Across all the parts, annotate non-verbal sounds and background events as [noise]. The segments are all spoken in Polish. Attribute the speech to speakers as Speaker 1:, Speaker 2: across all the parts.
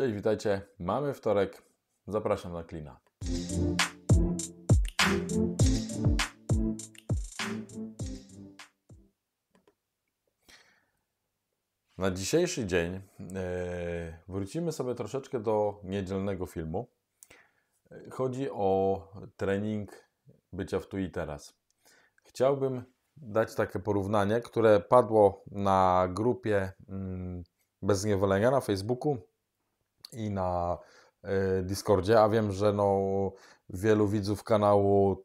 Speaker 1: Cześć, witajcie. Mamy wtorek. Zapraszam na klina. Na dzisiejszy dzień e, wrócimy sobie troszeczkę do niedzielnego filmu. Chodzi o trening bycia w tu i teraz. Chciałbym dać takie porównanie, które padło na grupie mm, bez zniewolenia na Facebooku i na e, Discordzie, a wiem, że no, wielu widzów kanału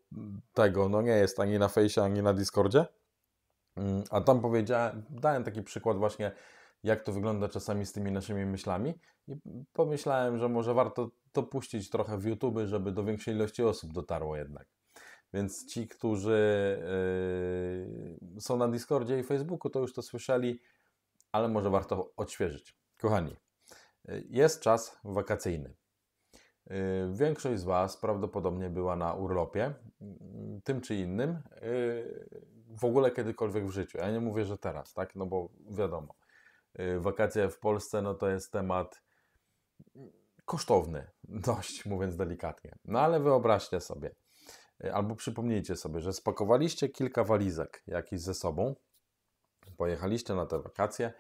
Speaker 1: tego no, nie jest ani na fejsie, ani na Discordzie. Mm, a tam powiedziałem, dałem taki przykład właśnie, jak to wygląda czasami z tymi naszymi myślami i pomyślałem, że może warto to puścić trochę w YouTube, żeby do większej ilości osób dotarło jednak. Więc ci, którzy yy, są na Discordzie i Facebooku, to już to słyszeli, ale może warto odświeżyć. Kochani, jest czas wakacyjny. Y, większość z Was prawdopodobnie była na urlopie, y, tym czy innym, y, w ogóle kiedykolwiek w życiu. Ja nie mówię, że teraz, tak? No bo wiadomo, wakacje w Polsce no to jest temat kosztowny, [laughs] dość mówiąc delikatnie. No ale wyobraźcie sobie, albo przypomnijcie sobie, że spakowaliście kilka walizek jakiś ze sobą, pojechaliście na te wakacje,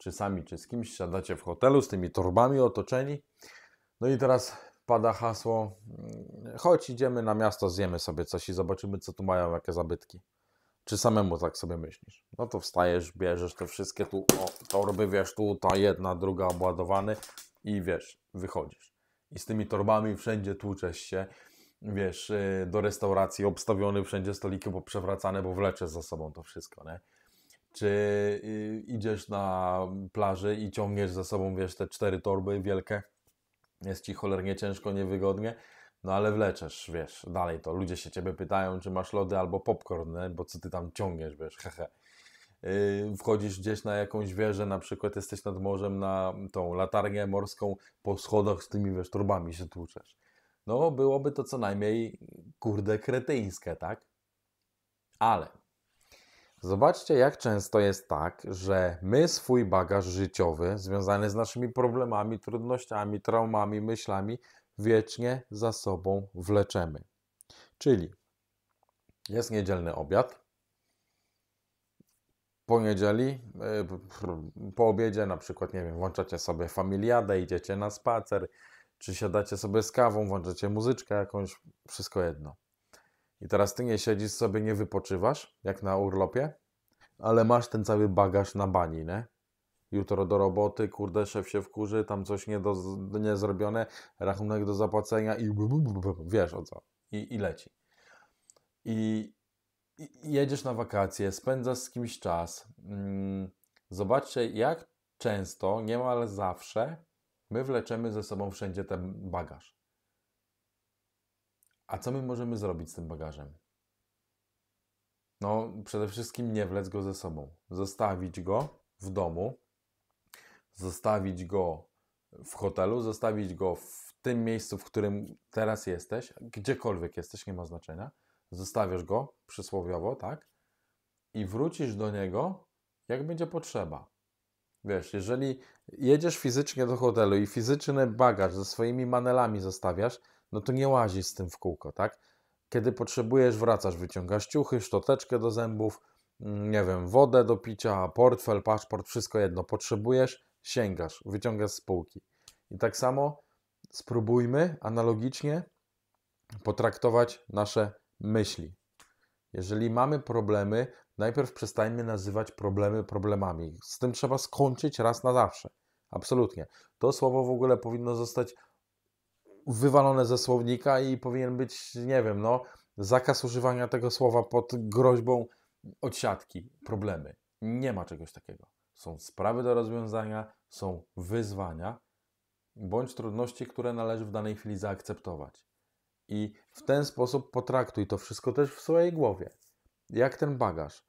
Speaker 1: czy sami, czy z kimś, siadacie w hotelu z tymi torbami otoczeni. No i teraz pada hasło: mm, chodź, idziemy na miasto, zjemy sobie coś i zobaczymy, co tu mają, jakie zabytki. Czy samemu tak sobie myślisz? No to wstajesz, bierzesz te wszystkie tu o, torby, wiesz, tu ta jedna, druga obładowany i wiesz, wychodzisz. I z tymi torbami wszędzie tłuczesz się, wiesz, y, do restauracji obstawiony, wszędzie stoliki poprzewracane, bo wleczesz za sobą to wszystko, nie? Czy y, idziesz na plaży i ciągniesz za sobą, wiesz, te cztery torby wielkie? Jest ci cholernie ciężko, niewygodnie, no ale wleczesz, wiesz, dalej to. Ludzie się ciebie pytają, czy masz lody albo popcorn, nie? bo co ty tam ciągniesz, wiesz, hehe. Y, wchodzisz gdzieś na jakąś wieżę, na przykład jesteś nad morzem, na tą latarnię morską, po schodach z tymi, wiesz, torbami się tłuczesz. No, byłoby to co najmniej, kurde, kretyńskie, tak? Ale Zobaczcie, jak często jest tak, że my swój bagaż życiowy związany z naszymi problemami, trudnościami, traumami, myślami wiecznie za sobą wleczemy. Czyli jest niedzielny obiad. Po e, po obiedzie na przykład, nie wiem, włączacie sobie familiadę, idziecie na spacer, czy siadacie sobie z kawą, włączacie muzyczkę jakąś, wszystko jedno. I teraz ty nie siedzisz sobie, nie wypoczywasz, jak na urlopie, ale masz ten cały bagaż na bani, nie? Jutro do roboty, kurde, szef się wkurzy, tam coś nie do, niezrobione, rachunek do zapłacenia i wiesz o co. I, i leci. I, I, jedziesz na wakacje, spędzasz z kimś czas. Mm, zobaczcie, jak często, niemal zawsze, my wleczemy ze sobą wszędzie ten bagaż. A co my możemy zrobić z tym bagażem? No, przede wszystkim nie wlec go ze sobą. Zostawić go w domu, zostawić go w hotelu, zostawić go w tym miejscu, w którym teraz jesteś, gdziekolwiek jesteś, nie ma znaczenia. Zostawiasz go przysłowiowo, tak? I wrócisz do niego, jak będzie potrzeba. Wiesz, jeżeli jedziesz fizycznie do hotelu i fizyczny bagaż ze swoimi manelami zostawiasz, no to nie łazisz z tym w kółko, tak? Kiedy potrzebujesz, wracasz, wyciągasz ciuchy, szczoteczkę do zębów, mm, nie wiem, wodę do picia, portfel, paszport, wszystko jedno. Potrzebujesz, sięgasz, wyciągasz z półki. I tak samo spróbujmy analogicznie potraktować nasze myśli. Jeżeli mamy problemy, najpierw przestańmy nazywać problemy problemami. Z tym trzeba skończyć raz na zawsze. Absolutnie. To słowo w ogóle powinno zostać wywalone ze słownika i powinien być, nie wiem, no, zakaz używania tego słowa pod groźbą odsiadki, problemy. Nie ma czegoś takiego. Są sprawy do rozwiązania, są wyzwania bądź trudności, które należy w danej chwili zaakceptować. I w ten sposób potraktuj to wszystko też w swojej głowie. Jak ten bagaż.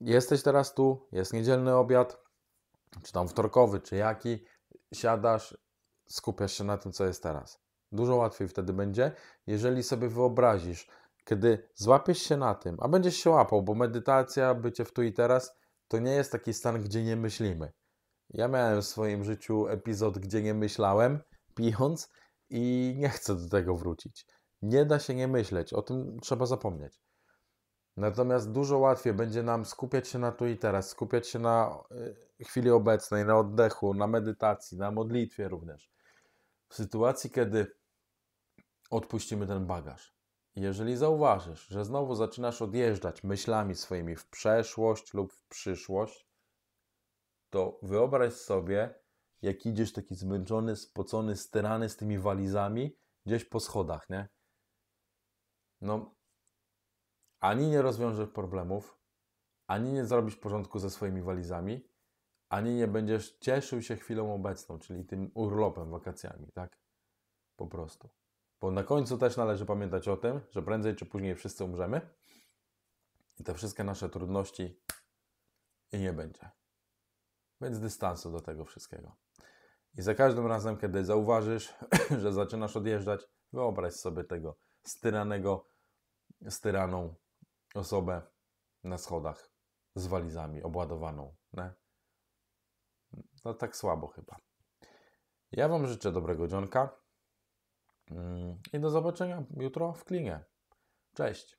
Speaker 1: Jesteś teraz tu, jest niedzielny obiad, czy tam wtorkowy, czy jaki. Siadasz, skupiasz się na tym, co jest teraz. Dużo łatwiej wtedy będzie, jeżeli sobie wyobrazisz, kiedy złapiesz się na tym, a będziesz się łapał, bo medytacja, bycie w tu i teraz, to nie jest taki stan, gdzie nie myślimy. Ja miałem w swoim życiu epizod, gdzie nie myślałem, [laughs] pijąc, i nie chcę do tego wrócić. Nie da się nie myśleć, o tym trzeba zapomnieć. Natomiast dużo łatwiej będzie nam skupiać się na tu i teraz, skupiać się na y, chwili obecnej, na oddechu, na medytacji, na modlitwie również w sytuacji, kiedy odpuścimy ten bagaż, jeżeli zauważysz, że znowu zaczynasz odjeżdżać myślami swoimi w przeszłość lub w przyszłość, to wyobraź sobie, jak idziesz taki zmęczony, spocony, sterany z tymi walizami gdzieś po schodach, nie? No, ani nie rozwiążesz problemów, ani nie zrobisz porządku ze swoimi walizami, ani nie będziesz cieszył się chwilą obecną, czyli tym urlopem, wakacjami, tak? Po prostu. Bo na końcu też należy pamiętać o tym, że prędzej czy później wszyscy umrzemy i te wszystkie nasze trudności i nie będzie. Więc dystansu do tego wszystkiego. I za każdym razem, kiedy zauważysz, [clears throat] że zaczynasz odjeżdżać, wyobraź sobie tego styranego, styraną osobę na schodach z walizami obładowaną. Ne? No tak słabo chyba. Ja Wam życzę dobrego dzionka mm, i do zobaczenia jutro w klinie. Cześć!